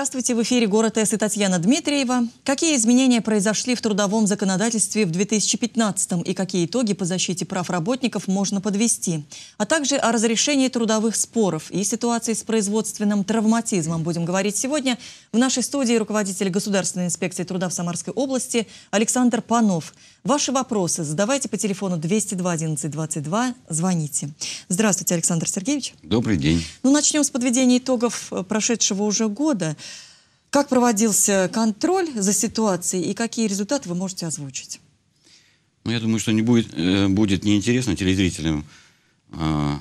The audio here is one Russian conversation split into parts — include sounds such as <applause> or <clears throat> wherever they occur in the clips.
Здравствуйте, в эфире «Город С» и Татьяна Дмитриева. Какие изменения произошли в трудовом законодательстве в 2015 м и какие итоги по защите прав работников можно подвести? А также о разрешении трудовых споров и ситуации с производственным травматизмом будем говорить сегодня. В нашей студии руководитель Государственной инспекции труда в Самарской области Александр Панов – Ваши вопросы задавайте по телефону 202 11 22, звоните. Здравствуйте, Александр Сергеевич. Добрый день. Ну, начнем с подведения итогов э, прошедшего уже года. Как проводился контроль за ситуацией и какие результаты вы можете озвучить? Ну, я думаю, что не будет, э, будет неинтересно телезрителям э,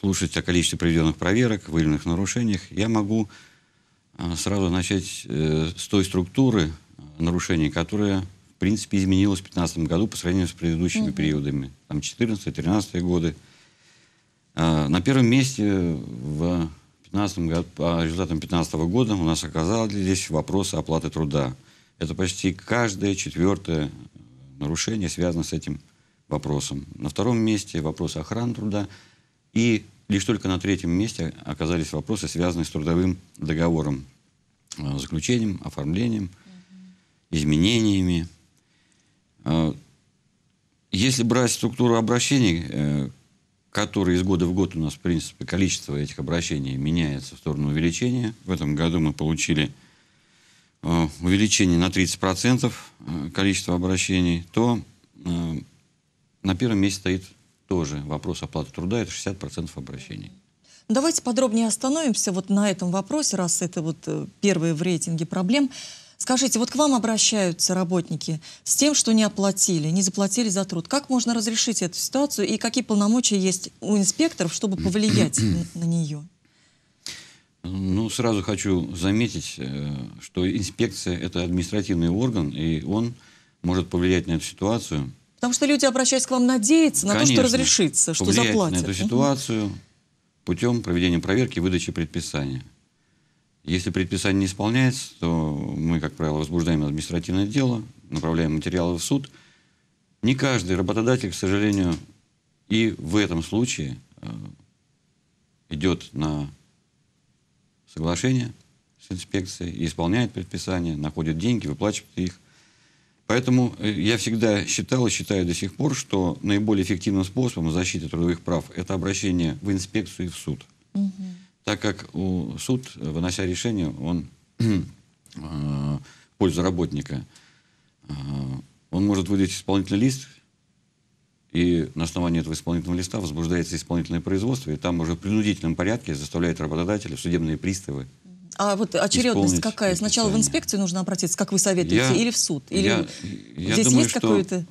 слушать о количестве проведенных проверок, выявленных нарушениях. Я могу э, сразу начать э, с той структуры э, нарушений, которая принципе, изменилось в 2015 году по сравнению с предыдущими угу. периодами. Там 14-13 годы. А, на первом месте в 15 году, по результатам 2015 года у нас оказались вопросы оплаты труда. Это почти каждое четвертое нарушение связано с этим вопросом. На втором месте вопросы охраны труда. И лишь только на третьем месте оказались вопросы, связанные с трудовым договором, а, заключением, оформлением, изменениями. А, если брать структуру обращений, э, которые из года в год у нас, в принципе, количество этих обращений меняется в сторону увеличения. В этом году мы получили э, увеличение на 30% э, количества обращений, то на первом месте стоит тоже вопрос оплаты труда, это 60% обращений. Ну, давайте подробнее остановимся вот на этом вопросе, раз это вот первые в рейтинге проблем. Скажите, вот к вам обращаются работники с тем, что не оплатили, не заплатили за труд. Как можно разрешить эту ситуацию и какие полномочия есть у инспекторов, чтобы повлиять <clears throat> на, нее? Ну, сразу хочу заметить, э, что инспекция – это административный орган, и он может повлиять на эту ситуацию. Потому что люди, обращаясь к вам, надеются Конечно, на то, что разрешится, что заплатят. на эту ситуацию путем проведения проверки и выдачи предписания. Если предписание не исполняется, то мы, как правило, возбуждаем административное дело, направляем материалы в суд. Не каждый работодатель, к сожалению, и в этом случае э, идет на соглашение с инспекцией и исполняет предписание, находит деньги, выплачивает их. Поэтому э, я всегда считал и считаю до сих пор, что наиболее эффективным способом защиты трудовых прав это обращение в инспекцию и в суд. Угу так как у, суд, вынося решение, он в <clears throat> э, пользу работника, э, он может выдать исполнительный лист, и на основании этого исполнительного листа возбуждается исполнительное производство, и там уже в принудительном порядке заставляет работодателя, судебные приставы. А вот очередность какая? Сначала в инспекцию нужно обратиться, как вы советуете, я, или в суд? Или я, я здесь думаю, есть какое-то... Что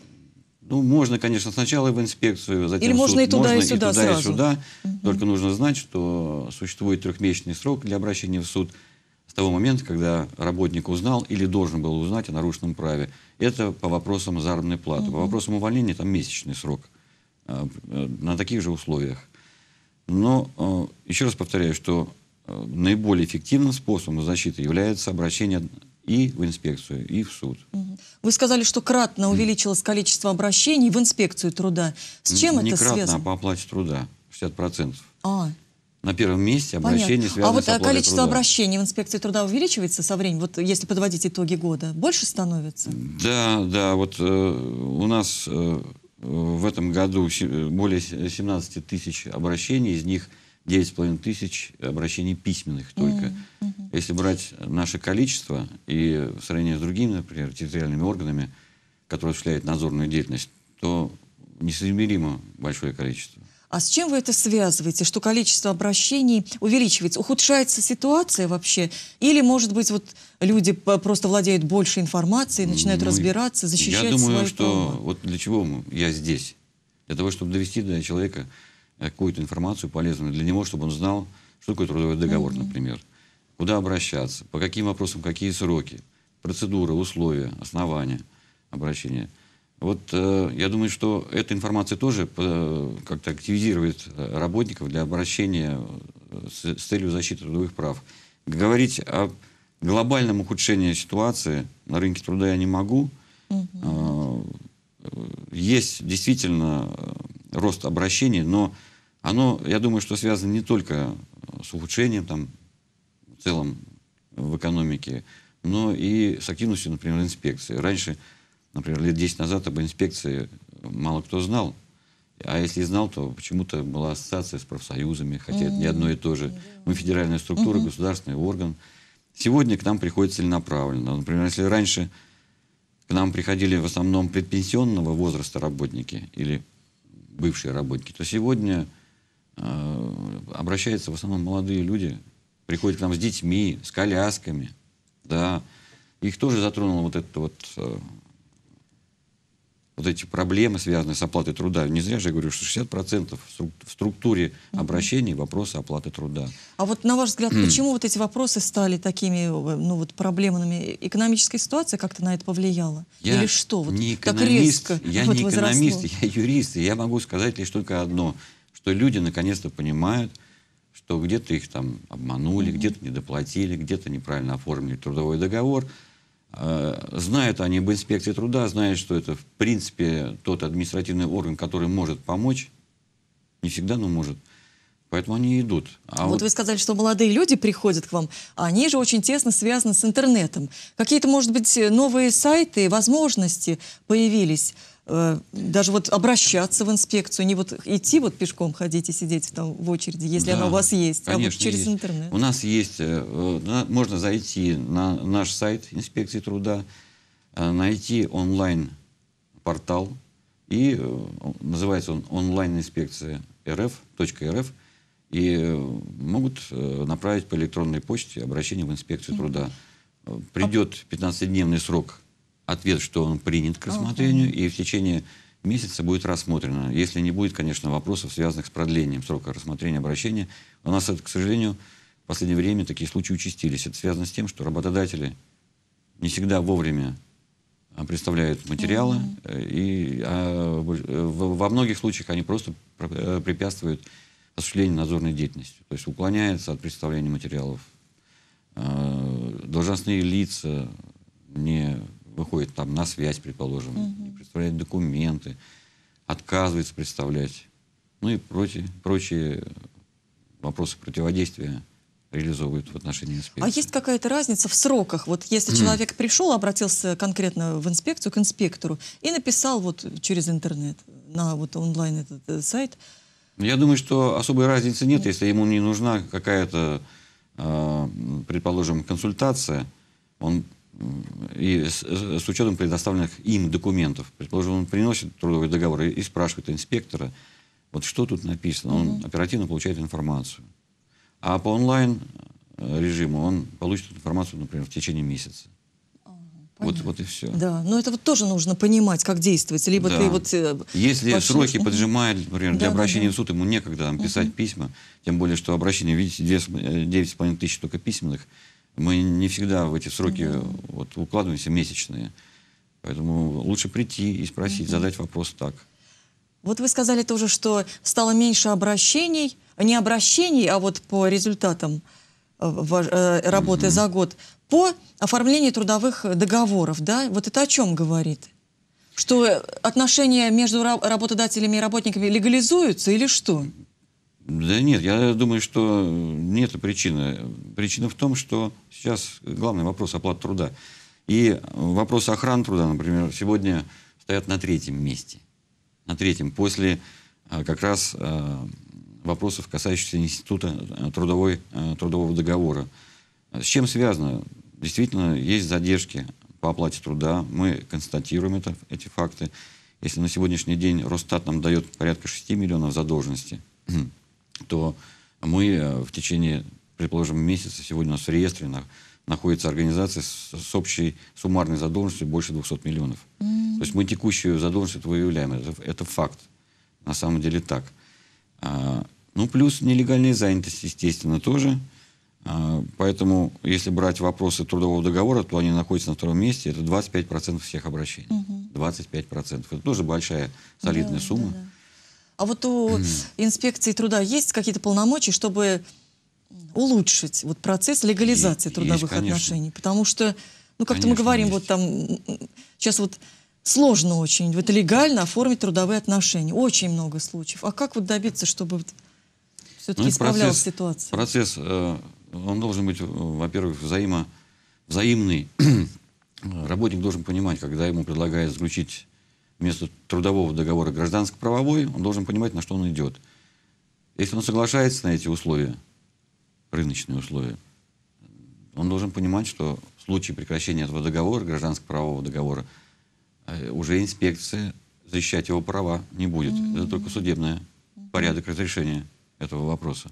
ну, можно, конечно, сначала в инспекцию, затем Или в суд. можно и туда, можно и сюда и туда, сразу. И сюда. Угу. Только нужно знать, что существует трехмесячный срок для обращения в суд с того момента, когда работник узнал или должен был узнать о нарушенном праве. Это по вопросам заработной платы. Угу. По вопросам увольнения там месячный срок а, э, на таких же условиях. Но э, еще раз повторяю, что э, наиболее эффективным способом защиты является обращение и в инспекцию, и в суд. Угу. Вы сказали, что кратно увеличилось количество обращений в инспекцию труда. С чем не это кратно, а связано? Не кратно, а по оплате труда. 60%. А. На первом месте обращения Понятно. связаны а вот с э, количество труда. обращений в инспекции труда увеличивается со временем? Вот если подводить итоги года, больше становится? Да, да. Вот э, у нас э, в этом году более 17 тысяч обращений, из них 9,5 тысяч обращений письменных только. Mm -hmm. Если брать наше количество и в сравнении с другими, например, территориальными органами, которые осуществляют надзорную деятельность, то несоизмеримо большое количество. А с чем вы это связываете, что количество обращений увеличивается? Ухудшается ситуация вообще? Или, может быть, вот люди просто владеют больше информацией, начинают ну, разбираться, защищать свою Я думаю, что право? вот для чего я здесь? Для того, чтобы довести до человека какую-то информацию полезную для него, чтобы он знал, что такое трудовой договор, mm например. Куда обращаться, по каким вопросам, какие сроки, процедуры, условия, основания обращения. Вот э, я думаю, что эта информация тоже э, как-то активизирует э, работников для обращения э, с, с целью защиты трудовых прав. Говорить о глобальном ухудшении ситуации на рынке труда я не могу. Угу. Э, есть действительно э, рост обращений, но оно, я думаю, что связано не только с ухудшением там, в целом в экономике, но и с активностью, например, инспекции. Раньше, например, лет 10 назад об инспекции мало кто знал, а если знал, то почему-то была ассоциация с профсоюзами, хотя mm-hmm. это не одно и то же. Мы федеральная структура, mm-hmm. государственный орган. Сегодня к нам приходит целенаправленно. Например, если раньше к нам приходили в основном предпенсионного возраста работники или бывшие работники, то сегодня Э, обращаются в основном молодые люди, приходят к нам с детьми, с колясками, да. Их тоже затронуло вот это вот э, вот эти проблемы, связанные с оплатой труда. Не зря же я говорю, что 60% в структуре обращений вопросы оплаты труда. А вот на ваш взгляд, <clears throat> почему вот эти вопросы стали такими э, ну, вот, проблемными? Экономическая ситуация как-то на это повлияла? Я Или что? Вот, не экономист, так резко я <laughs> вот не экономист, я юрист, и я могу сказать лишь только одно – что люди наконец-то понимают, что где-то их там обманули, mm-hmm. где-то недоплатили, где-то неправильно оформили трудовой договор. Э, знают они об инспекции труда, знают, что это, в принципе, тот административный орган, который может помочь. Не всегда, но может. Поэтому они идут. А вот, вот вы сказали, что молодые люди приходят к вам, а они же очень тесно связаны с интернетом. Какие-то, может быть, новые сайты, возможности появились – Э, даже вот обращаться в инспекцию, не вот идти вот пешком ходить и сидеть там в очереди, если да, она у вас есть, конечно, а вот через есть. интернет. У нас есть, э, можно зайти на наш сайт инспекции труда, э, найти онлайн портал, и называется он онлайн инспекция РФ, .рф, и могут направить по электронной почте обращение в инспекцию труда. Придет 15-дневный срок ответ, что он принят к рассмотрению, и в течение месяца будет рассмотрено. Если не будет, конечно, вопросов, связанных с продлением срока рассмотрения обращения. У нас, к сожалению, в последнее время такие случаи участились. Это связано с тем, что работодатели не всегда вовремя а, представляют материалы, mm-hmm. и а, в, э, во многих случаях они просто э, препятствуют осуществлению надзорной деятельности, то есть уклоняются от представления материалов. А, должностные лица не выходит там на связь, предположим, угу. не представляет документы, отказывается представлять, ну и прочие, прочие вопросы противодействия реализовывают в отношении инспекции. А есть какая-то разница в сроках? Вот если mm. человек пришел, обратился конкретно в инспекцию, к инспектору, и написал вот через интернет, на вот онлайн этот, этот сайт. Я думаю, что особой разницы нет, если ему не нужна какая-то, э, предположим, консультация. Он и с, с учетом предоставленных им документов. Предположим, он приносит трудовой договор и, и спрашивает инспектора, вот что тут написано. Он mm-hmm. оперативно получает информацию. А по онлайн э, режиму он получит информацию, например, в течение месяца. Вот, вот и все. Да, но это вот тоже нужно понимать, как действовать. Либо да. ты вот... Э, Если пошли... сроки поджимают, например, да, для обращения да, да. в суд, ему некогда там, писать угу. письма, тем более, что обращение, видите, 9,5 э, тысяч только письменных, мы не всегда в эти сроки mm-hmm. вот, укладываемся месячные. Поэтому лучше прийти и спросить, mm-hmm. задать вопрос так. Вот вы сказали тоже, что стало меньше обращений, не обращений, а вот по результатам э, э, работы mm-hmm. за год, по оформлению трудовых договоров, да? Вот это о чем говорит? Что э, отношения между работодателями и работниками легализуются или что? Да нет, я думаю, что нет причины. Причина в том, что сейчас главный вопрос оплаты труда. И вопрос охраны труда, например, сегодня стоят на третьем месте. На третьем, после а, как раз а, вопросов, касающихся института а, трудовой, трудового договора. С чем связано? Действительно, есть задержки по оплате труда. Мы констатируем это, эти факты. Если на сегодняшний день Росстат нам дает порядка 6 миллионов задолженности, <clears throat> то мы э, в течение, предположим, месяца, сегодня у нас в реестре на, находится организация с, с общей суммарной задолженностью больше 200 миллионов. Mm. -hmm. То есть мы текущую задолженность выявляем, это, это факт. На самом деле так. А, ну, плюс нелегальная занятость, естественно, тоже. А, поэтому, если брать вопросы трудового договора, то они находятся на втором месте. Это 25% всех обращений. Угу. Mm -hmm. 25%. Это тоже большая солидная да, сумма. Да, да. А вот у инспекции труда есть какие-то полномочия, чтобы улучшить вот процесс легализации трудовых есть, отношений? Потому что, ну, как-то мы говорим, есть. вот там сейчас вот сложно очень, вот легально оформить трудовые отношения. Очень много случаев. А как вот добиться, чтобы вот все-таки ну, исправлялась процесс, ситуация? Процесс, э, он должен быть, во-первых, взаимо, взаимный. <clears throat> Работник должен понимать, когда ему предлагают заключить вместо трудового договора гражданско-правовой, он должен понимать, на что он идет. Если он соглашается на эти условия, рыночные условия, он должен понимать, что в случае прекращения этого договора, гражданско-правового договора, э, уже инспекция защищать его права не будет. Mm-hmm. Это только судебный порядок разрешения этого вопроса.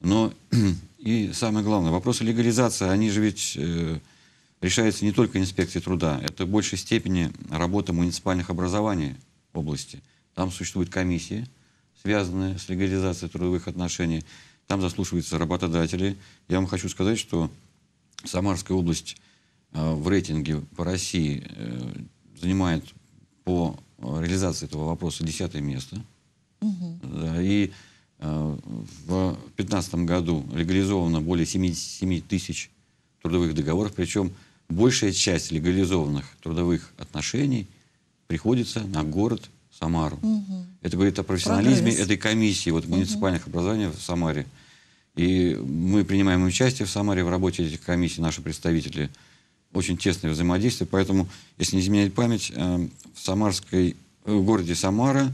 Но <clears throat> и самое главное, вопросы легализации, они же ведь э, решается не только инспекцией труда, это в большей степени работа муниципальных образований области. Там существуют комиссии, связанные с легализацией трудовых отношений, там заслушиваются работодатели. Я вам хочу сказать, что Самарская область э, в рейтинге по России э, занимает по реализации этого вопроса десятое место. Угу. Да, и э, в 2015 году легализовано более 77 тысяч трудовых договоров, причем большая часть легализованных трудовых отношений приходится на город Самару. Угу. Это говорит о профессионализме Прогресс. этой комиссии вот, муниципальных угу. образований в Самаре. И мы принимаем участие в Самаре в работе этих комиссий, наши представители. Очень тесное взаимодействие. Поэтому, если не изменять память, э, в, Самарской, э, в городе Самара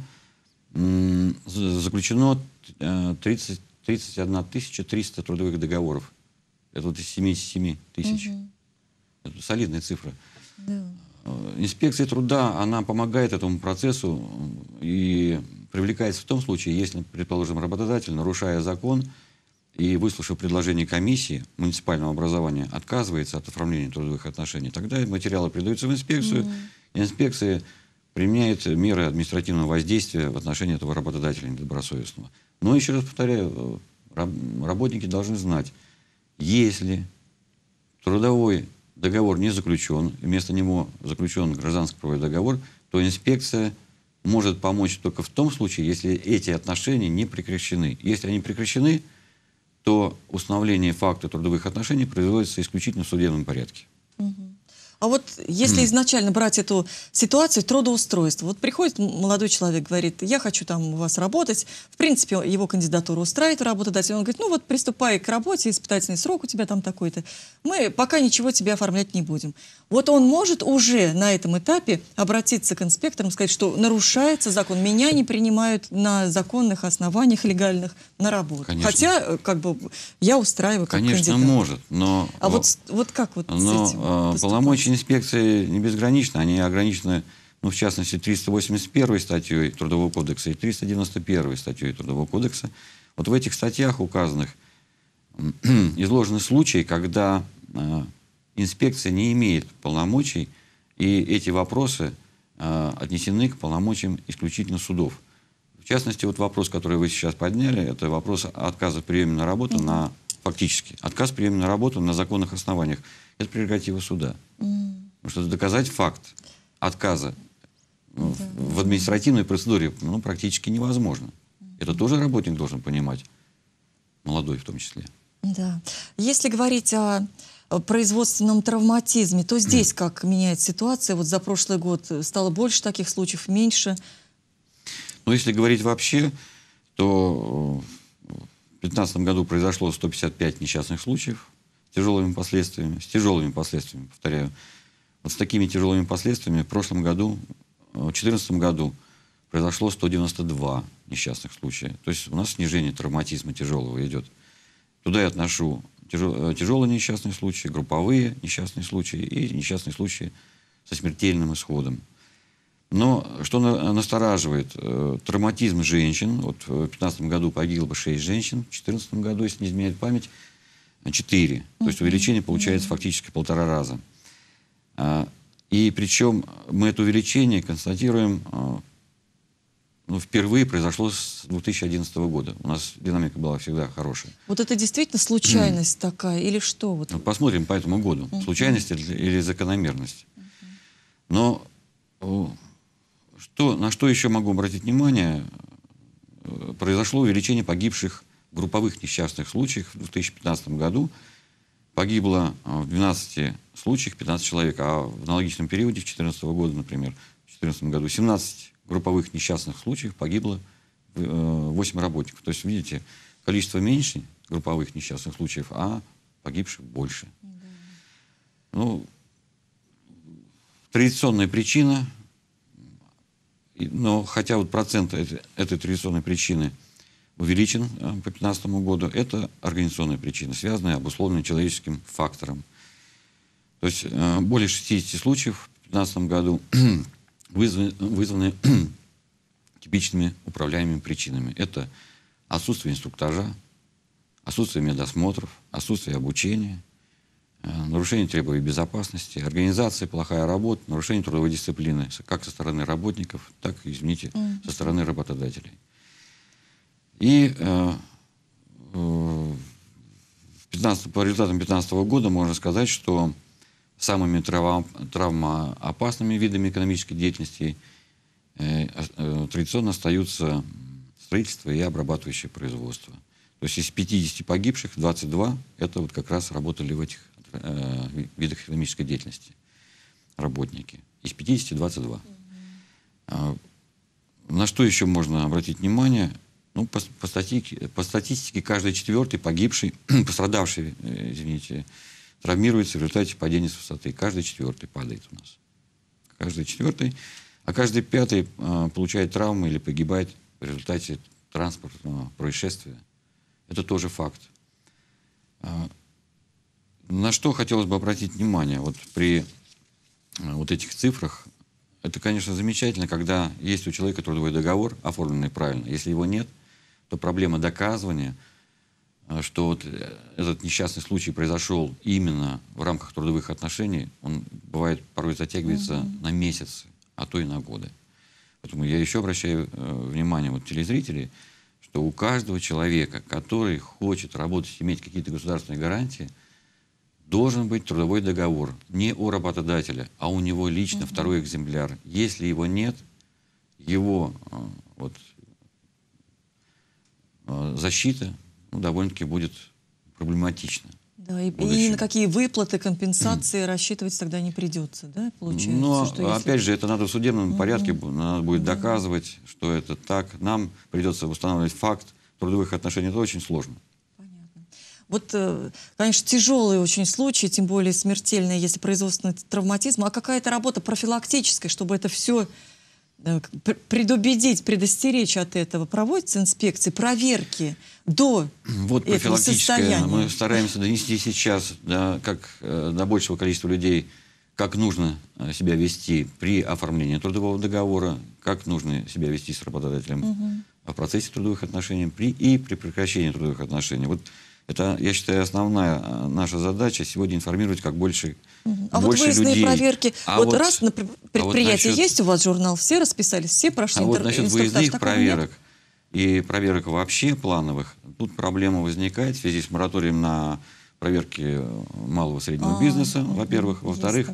заключено 30, 31 300 трудовых договоров. Это вот из 77 тысяч. Угу солидная цифра. Да. Э, инспекция труда, она помогает этому процессу и привлекается в том случае, если, предположим, работодатель, нарушая закон и выслушав предложение комиссии муниципального образования, отказывается от оформления трудовых отношений, тогда материалы передаются в инспекцию, mm инспекция применяет меры административного воздействия в отношении этого работодателя недобросовестного. Но еще раз повторяю, э, работники должны знать, если трудовой договор не заключен, вместо него заключен гражданский правовой договор, то инспекция может помочь только в том случае, если эти отношения не прекращены. Если они прекращены, то установление факта трудовых отношений производится исключительно в судебном порядке. Угу. А вот если изначально брать эту ситуацию трудоустройства, вот приходит молодой человек, говорит, я хочу там у вас работать, в принципе, его кандидатуру устраивает работодатель, он говорит, ну вот приступай к работе, испытательный срок у тебя там такой-то, мы пока ничего тебе оформлять не будем. Вот он может уже на этом этапе обратиться к инспекторам, сказать, что нарушается закон, меня не принимают на законных основаниях легальных на работу. Конечно. Хотя, э, как бы, я устраиваю как Конечно, кандидат. может, но... А вот, вот как вот но, с этим? А, Полномочия полномочия инспекции не безграничны, они ограничены, ну, в частности, 381 статьей Трудового кодекса и 391 статьей Трудового кодекса. Вот в этих статьях указанных <clears throat> изложены случаи, когда э, инспекция не имеет полномочий, и эти вопросы э, отнесены к полномочиям исключительно судов. В частности, вот вопрос, который вы сейчас подняли, это вопрос отказа приема на работу на фактически отказ приема на работу на законных основаниях это прерогатива суда. Mm. Потому что доказать факт отказа ну да. в, в административной процедуре ну, практически невозможно. Mm. Это тоже работник должен понимать, молодой в том числе. Да. Если говорить о производственном травматизме, то здесь как меняется ситуация? Вот за прошлый год стало больше таких случаев, меньше? Ну, если говорить вообще, то в 2015 году произошло 155 несчастных случаев, с тяжелыми последствиями, с тяжелыми последствиями, повторяю. Вот с такими тяжелыми последствиями в прошлом году, э, в 2014 году произошло 192 несчастных случая. То есть у нас снижение травматизма тяжелого идет. Туда я отношу э, тяжелые несчастные случаи, групповые несчастные случаи и несчастные случаи со смертельным исходом. Но что настораживает, э, травматизм женщин, вот в 2015 году погибло 6 женщин, в 2014 году, если не изменяет память, на 4. То есть увеличение получается фактически полтора раза. А, и причем мы это увеличение констатируем, а, ну, впервые произошло с 2011 года. У нас динамика была всегда хорошая. Вот это действительно случайность такая или что? Вот? Ну, посмотрим по этому году, mm -hmm. случайность или, или закономерность. Mm -hmm. Но что, на что еще могу обратить внимание, э, произошло увеличение погибших групповых несчастных случаях в 2015 году погибло а, в 12 случаях 15 человек, а в аналогичном периоде, в 2014 года, например, в 2014 году 17 групповых несчастных случаев погибло 8 э, работников. То есть, видите, количество меньше групповых несчастных случаев, а погибших больше. Ну, традиционная причина, но хотя вот процент этой, этой традиционной причины – увеличен э, по 2015 году, это организационные причины, связанные обусловлены человеческим фактором. То есть э, более 60 случаев в 2015 году <clears throat> вызваны, <clears throat> типичными управляемыми причинами. Это отсутствие инструктажа, отсутствие медосмотров, отсутствие обучения, э, нарушение требований безопасности, организация, плохая работа, нарушение трудовой дисциплины как со стороны работников, так, извините, со стороны работодателей. И э, 15, э, по результатам 2015 года можно сказать, что самыми травма, травмоопасными видами экономической деятельности э, э, традиционно остаются строительство и обрабатывающее производство. То есть из 50 погибших 22 это вот как раз работали в этих э, видах экономической деятельности работники. Из 50 22. Mm -hmm. На что еще можно обратить внимание? Ну, по, по, статике, по статистике, каждый четвертый погибший, <clears throat> пострадавший, э, извините, травмируется в результате падения с высоты. Каждый четвертый падает у нас. Каждый четвертый. А каждый пятый э, получает травмы или погибает в результате транспортного происшествия. Это тоже факт. Э, на что хотелось бы обратить внимание вот при э, вот этих цифрах? Это, конечно, замечательно, когда есть у человека трудовой договор, оформленный правильно. Если его нет – то проблема доказывания, э, что вот э, этот несчастный случай произошел именно в рамках трудовых отношений, он бывает порой затягивается угу. на месяцы, а то и на годы. Поэтому я еще обращаю э, внимание вот телезрителей, что у каждого человека, который хочет работать, иметь какие-то государственные гарантии, должен быть трудовой договор не у работодателя, а у него лично угу. второй экземпляр. Если его нет, его вот, Э, защиты ну, довольно-таки будет проблематично. Да, и, и на какие выплаты, компенсации рассчитывать тогда не придется, да, получается? Но, ну, а что опять же, это надо в судебном mm -hmm. порядке, надо будет mm -hmm. доказывать, что это так. Нам придется устанавливать факт трудовых отношений, это очень сложно. Понятно. Вот, э, конечно, тяжелый очень случай, тем более смертельный, если производственный травматизм. А какая-то работа профилактическая, чтобы это все Э, предубедить, предостеречь от этого? Проводятся инспекции, проверки до Вот этого состояния? Мы стараемся донести сейчас да, как, э, до большего количества людей, как нужно э, себя вести при оформлении трудового договора, как нужно себя вести с работодателем угу. в процессе трудовых отношений при, и при прекращении трудовых отношений. Вот это, я считаю, основная э, наша задача сегодня информировать как больше людей. А больше вот выездные людей. проверки, а вот, вот раз на предприятии а вот есть у вас журнал, все расписались, все прошли А вот насчет выездных проверок нет? и проверок вообще плановых, тут проблема возникает в связи с мораторием на проверки э, малого и среднего а, бизнеса, во-первых. Во-вторых,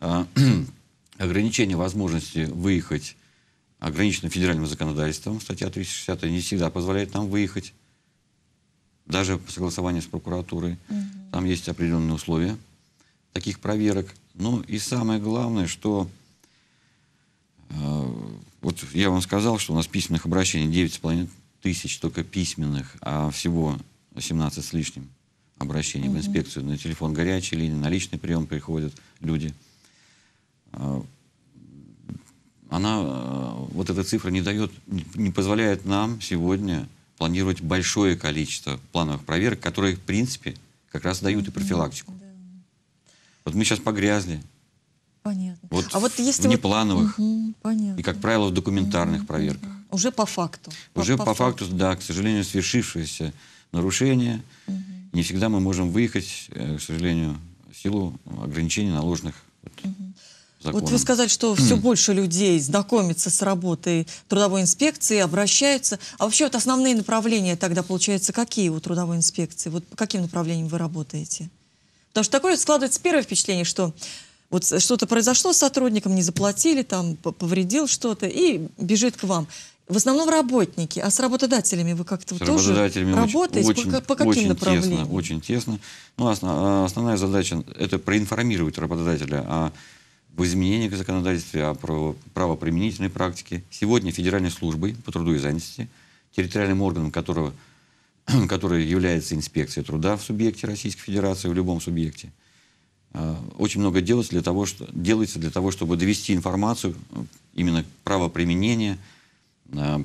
а, <clears throat> ограничение возможности выехать ограничено федеральным законодательством, статья 360 не всегда позволяет нам выехать даже по согласованию с прокуратурой. Угу. Там есть определенные условия таких проверок. Ну и самое главное, что э, вот я вам сказал, что у нас письменных обращений 9,5 тысяч только письменных, а всего 17 с лишним обращений угу. в инспекцию. На телефон горячей линии, на личный прием приходят люди. А, она, э, вот эта цифра не дает, не позволяет нам сегодня планировать большое количество плановых проверок, которые, в принципе, как раз дают и профилактику. Да. Вот мы сейчас погрязли. Понятно. Вот а вот если в неплановых вот... и, как правило, в документарных проверках. Уже по факту. Уже по, по, факту, факту, да, к сожалению, свершившееся нарушение. Угу. Не всегда мы можем выехать, э, к сожалению, в силу ограничений наложенных угу законом. Вот вы сказали, что все больше людей знакомятся с работой трудовой инспекции, обращаются. А вообще вот основные направления тогда, получается, какие у трудовой инспекции? Вот по каким направлениям вы работаете? Потому что такое складывается первое впечатление, что вот что-то произошло с сотрудником, не заплатили, там повредил что-то и бежит к вам. В основном работники, а с работодателями вы как-то тоже работаете? Очень, по, по каким очень направлениям? Тесно, очень тесно. Ну, основ, а, основная задача – это проинформировать работодателя о а в изменении в законодательстве, а о правоприменительной практике. Сегодня Федеральной службой по труду и занятости, территориальным органом которого, <clears throat> который является инспекцией труда в субъекте Российской Федерации, в любом субъекте, а, очень много делается для того, что, делается для того чтобы довести информацию, именно правоприменения, а,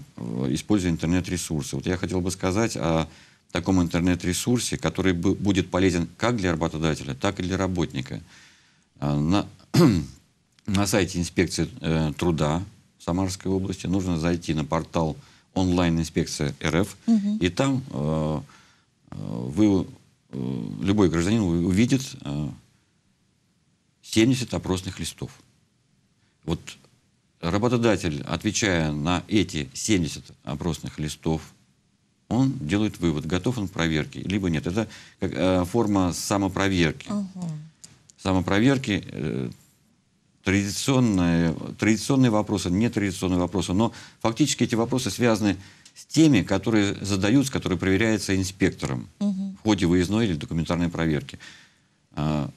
используя интернет-ресурсы. Вот я хотел бы сказать о таком интернет-ресурсе, который будет полезен как для работодателя, так и для работника. На, <clears throat> на сайте инспекции э, труда Самарской области нужно зайти на портал онлайн инспекция РФ, угу. и там э, э, вы, э, любой гражданин увидит э, 70 опросных листов. Вот работодатель, отвечая на эти 70 опросных листов, он делает вывод, готов он к проверке, либо нет. Это как, э, форма самопроверки. Угу. Самопроверки э, традиционные, традиционные вопросы, нетрадиционные вопросы. Но фактически эти вопросы связаны с теми, которые задаются, которые проверяются инспектором угу. в ходе выездной или документарной проверки. А,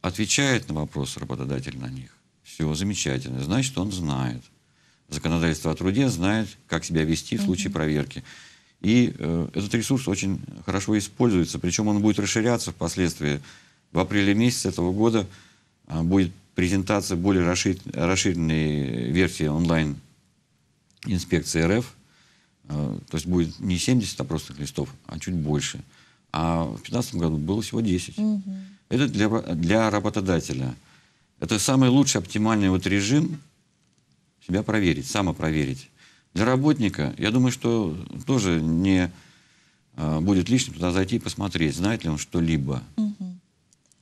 отвечает на вопрос работодатель на них. Все, замечательно. Значит, он знает. Законодательство о труде знает, как себя вести в случае угу. проверки. И э, этот ресурс очень хорошо используется, причем он будет расширяться впоследствии. В апреле месяце этого года э, будет презентация более расширенной версии онлайн инспекции РФ. Э, то есть будет не 70 опросных листов, а чуть больше. А в 2015 году было всего 10. Угу. Это для, для работодателя. Это самый лучший оптимальный вот режим себя проверить, самопроверить. Для работника, я думаю, что тоже не э, будет лишним туда зайти и посмотреть, знает ли он что-либо. Угу.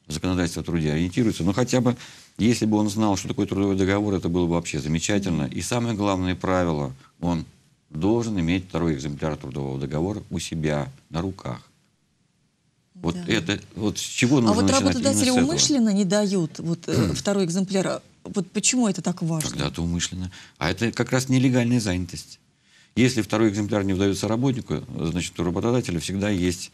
Законодательство о труде ориентируется, но хотя бы если бы он знал, что такое трудовой договор, это было бы вообще замечательно. И самое главное правило, он должен иметь второй экземпляр трудового договора у себя на руках. Вот да. это, вот с чего а нужно А вот работодатели умышленно не дают вот э, второй экземпляр. А вот почему это так важно? Когда-то умышленно. А это как раз нелегальная занятость. Если второй экземпляр не выдается работнику, значит, у работодателя всегда есть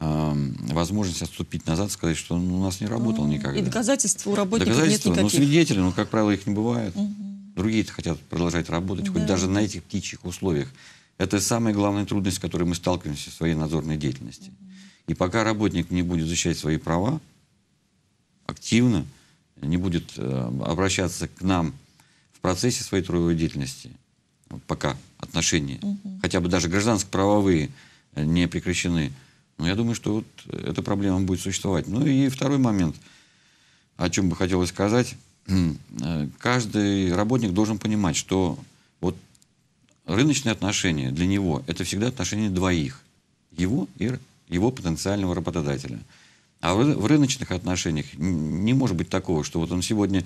возможность отступить назад, сказать, что он ну, у нас не работал ну, никогда. И доказательств у работников доказательства, нет ну, никаких. Но свидетели, ну, как правило, их не бывает. Угу. Другие хотят продолжать работать, да. хоть даже на этих птичьих условиях. Это самая главная трудность, с которой мы сталкиваемся в своей надзорной деятельности. Угу. И пока работник не будет защищать свои права активно, не будет э, обращаться к нам в процессе своей трудовой деятельности, вот пока отношения, угу. хотя бы даже гражданско-правовые э, не прекращены, но ну, я думаю, что вот эта проблема будет существовать. Ну и второй момент, о чем бы хотелось сказать. Э, каждый работник должен понимать, что вот рыночные отношения для него – это всегда отношения двоих. Его и его потенциального работодателя. А в рыночных отношениях не может быть такого, что вот он сегодня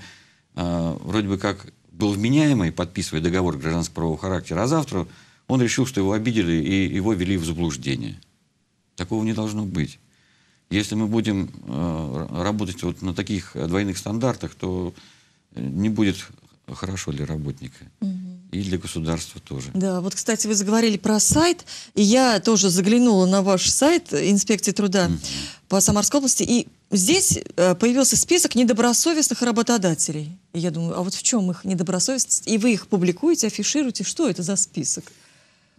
э, вроде бы как был вменяемый, подписывая договор гражданского правового характера, а завтра он решил, что его обидели и его вели в заблуждение. Такого не должно быть. Если мы будем э, работать вот на таких двойных стандартах, то не будет хорошо для работника. И для государства тоже. Да, вот, кстати, вы заговорили про сайт, и я тоже заглянула на ваш сайт инспекции труда по Самарской области, и здесь э, появился список недобросовестных работодателей. И я думаю, а вот в чем их недобросовестность? И вы их публикуете, афишируете, что это за список?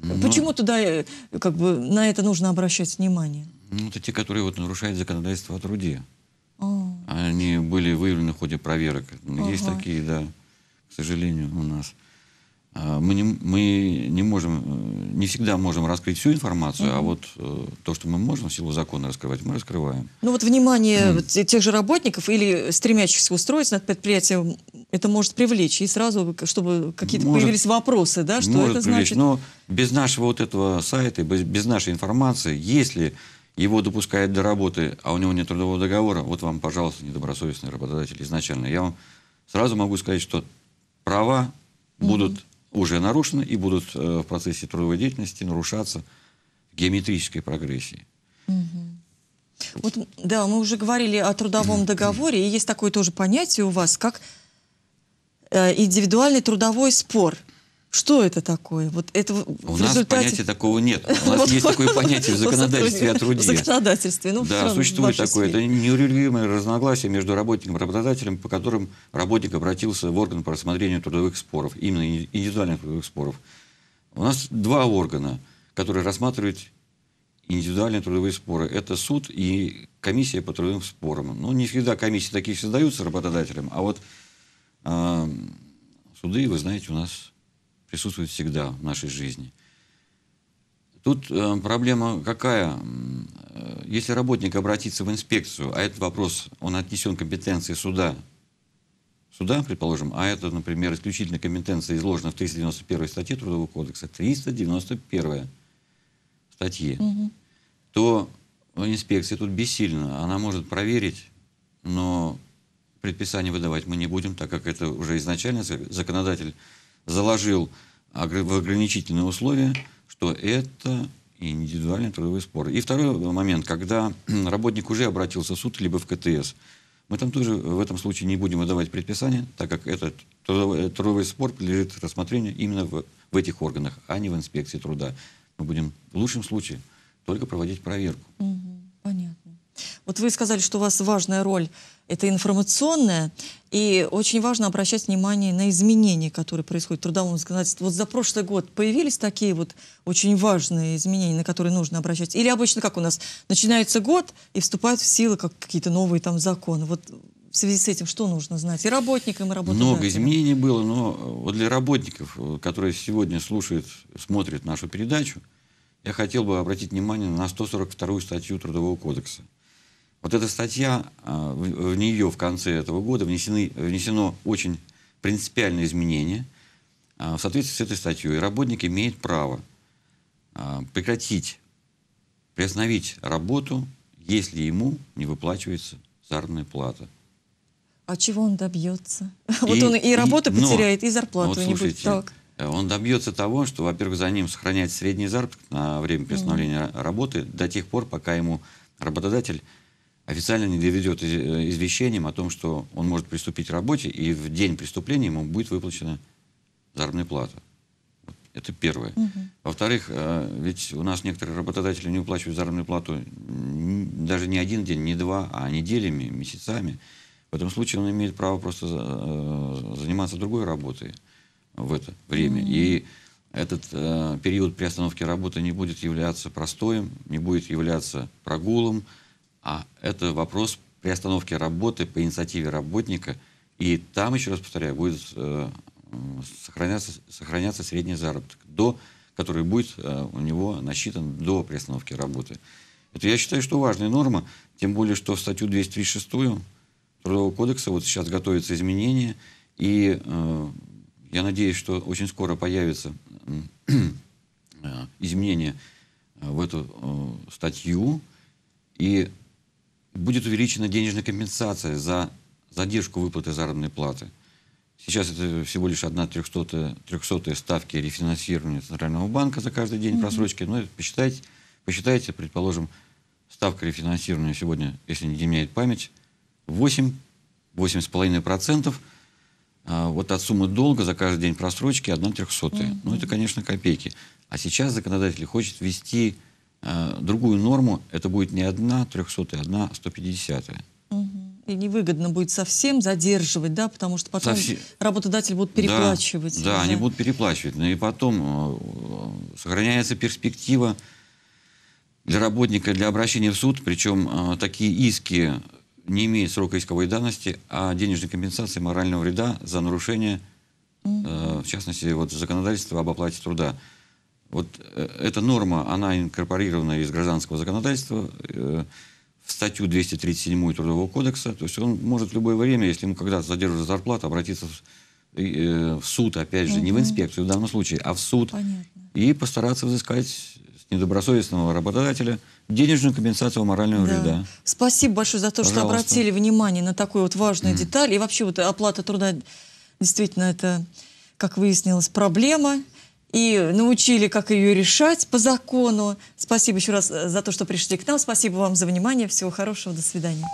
Но... Ну. Почему туда э, как бы на это нужно обращать внимание? Ну, это те, которые вот нарушают законодательство о труде. О. Они были выявлены в ходе проверок. Ну, ага. Есть такие, да, к сожалению, у нас. А, мы не, мы не можем, э, не всегда можем раскрыть всю информацию, угу. а вот э, то, что мы можем в силу закона раскрывать, мы раскрываем. Ну вот внимание mm. тех же работников или стремящихся устроиться на предприятие это может привлечь, и сразу, чтобы какие-то появились вопросы, да, что может это привлечь, значит? но без нашего вот этого сайта, без, без нашей информации, если его допускают до работы, а у него нет трудового договора, вот вам, пожалуйста, недобросовестный работодатель изначально. Я вам сразу могу сказать, что права будут mm -hmm. уже нарушены и будут э, в процессе трудовой деятельности нарушаться в геометрической прогрессии. Mm -hmm. Вот, да, мы уже говорили о трудовом <clears throat> договоре, и есть такое тоже понятие у вас, как Э, индивидуальный трудовой спор. Что это такое? Вот это у в нас результате... понятия такого нет. У <laughs> нас есть такое понятие в законодательстве о труде. В законодательстве, ну, да, существует такое. Это неурегулируемое разногласие между работником и работодателем, по которым работник обратился в орган по рассмотрению трудовых споров, именно индивидуальных трудовых споров. У нас два органа, которые рассматривают индивидуальные трудовые споры. Это суд и комиссия по трудовым спорам. Ну, не всегда комиссии такие создаются работодателем, а вот Суды, вы знаете, у нас присутствуют всегда в нашей жизни. Тут э, проблема какая? Э, если работник обратится в инспекцию, а этот вопрос, он отнесен к компетенции суда, суда, предположим, а это, например, исключительно компетенция изложена в 391 статье Трудового кодекса, 391 статье, угу. то инспекция тут бессильна. Она может проверить, но предписаний выдавать мы не будем, так как это уже изначально законодатель заложил в ограничительные условия, что это индивидуальный трудовой спор. И второй момент, когда <clears throat> работник уже обратился в суд, либо в КТС, мы там тоже в этом случае не будем выдавать предписания, так как этот трудовой, э, трудовой спор подлежит рассмотрению именно в, в этих органах, а не в инспекции труда. Мы будем в лучшем случае только проводить проверку. Угу. Вот вы сказали, что у вас важная роль – это информационная, и очень важно обращать внимание на изменения, которые происходят в трудовом законодательстве. Вот за прошлый год появились такие вот очень важные изменения, на которые нужно обращать? Или обычно как у нас? Начинается год и вступают в силу как какие-то новые там законы. Вот в связи с этим что нужно знать? И работникам, и работодателям. Много изменений было, но э, вот для работников, э, которые сегодня слушают, смотрят нашу передачу, я хотел бы обратить внимание на 142 статью Трудового кодекса – вот эта статья, а, в нее в конце этого года внесены, внесено очень принципиальное изменение. А, в соответствии с этой статьей работник имеет право а, прекратить, приостановить работу, если ему не выплачивается заработная плата. А чего он добьется? <laughs> И, вот он и работу и, потеряет, но, и зарплату вот, не слушайте, будет. Так. Э, он добьется того, что, во-первых, за ним сохраняется средний заработок на время приостановления mm. работы до тех пор, пока ему работодатель официально не доведет э, извещением о том, что он может приступить к работе, и в день преступления ему будет выплачена заработная плата. Это первое. Угу. Во-вторых, э, ведь у нас некоторые работодатели не уплачивают заработную плату даже не один день, не два, а неделями, месяцами. В этом случае он имеет право просто э, заниматься другой работой в это время. Угу. И этот э, период приостановки работы не будет являться простоем, не будет являться прогулом, а это вопрос приостановки работы по инициативе работника. И там, еще раз повторяю, будет э, сохраняться, сохраняться средний заработок, до, который будет э, у него насчитан до приостановки работы. Это я считаю, что важная норма, тем более, что в статью 236 Трудового кодекса вот сейчас готовятся изменения, и э, я надеюсь, что очень скоро появится э, изменения в эту э, статью, и будет увеличена денежная компенсация за задержку выплаты заработной платы. Сейчас это всего лишь одна трехсотая, трехсотая ставки рефинансирования Центрального банка за каждый день mm-hmm. просрочки. Но ну, это посчитайте, посчитайте, предположим, ставка рефинансирования сегодня, если не изменяет память, 8, 8,5%. А вот от суммы долга за каждый день просрочки 1 трехсотая. Mm-hmm. Ну, это, конечно, копейки. А сейчас законодатель хочет ввести Э, другую норму, это будет не одна трехсотая, а одна сто пятьдесятая И невыгодно будет совсем задерживать, да, потому что потом Совсе... работодатель будут переплачивать. Да, да, они будут переплачивать. Но и потом э, сохраняется перспектива для работника для обращения в суд, причем э, такие иски не имеют срока исковой давности, а денежной компенсации морального вреда за нарушение, э, в частности, вот законодательства об оплате труда. Вот э, эта норма, она инкорпорирована из гражданского законодательства э, в статью 237 Трудового кодекса. То есть он может в любое время, если ему когда-то задерживают зарплату, обратиться в, э, в суд, опять же, не в инспекцию в данном случае, а в суд. Понятно. И постараться взыскать с недобросовестного работодателя денежную компенсацию морального да. вреда. Спасибо большое за то, Пожалуйста. что обратили внимание на такую вот важную mm. деталь. И вообще вот оплата труда действительно это, как выяснилось, проблема и научили, как ее решать по закону. Спасибо еще раз э, за то, что пришли к нам. Спасибо вам за внимание. Всего хорошего. До свидания.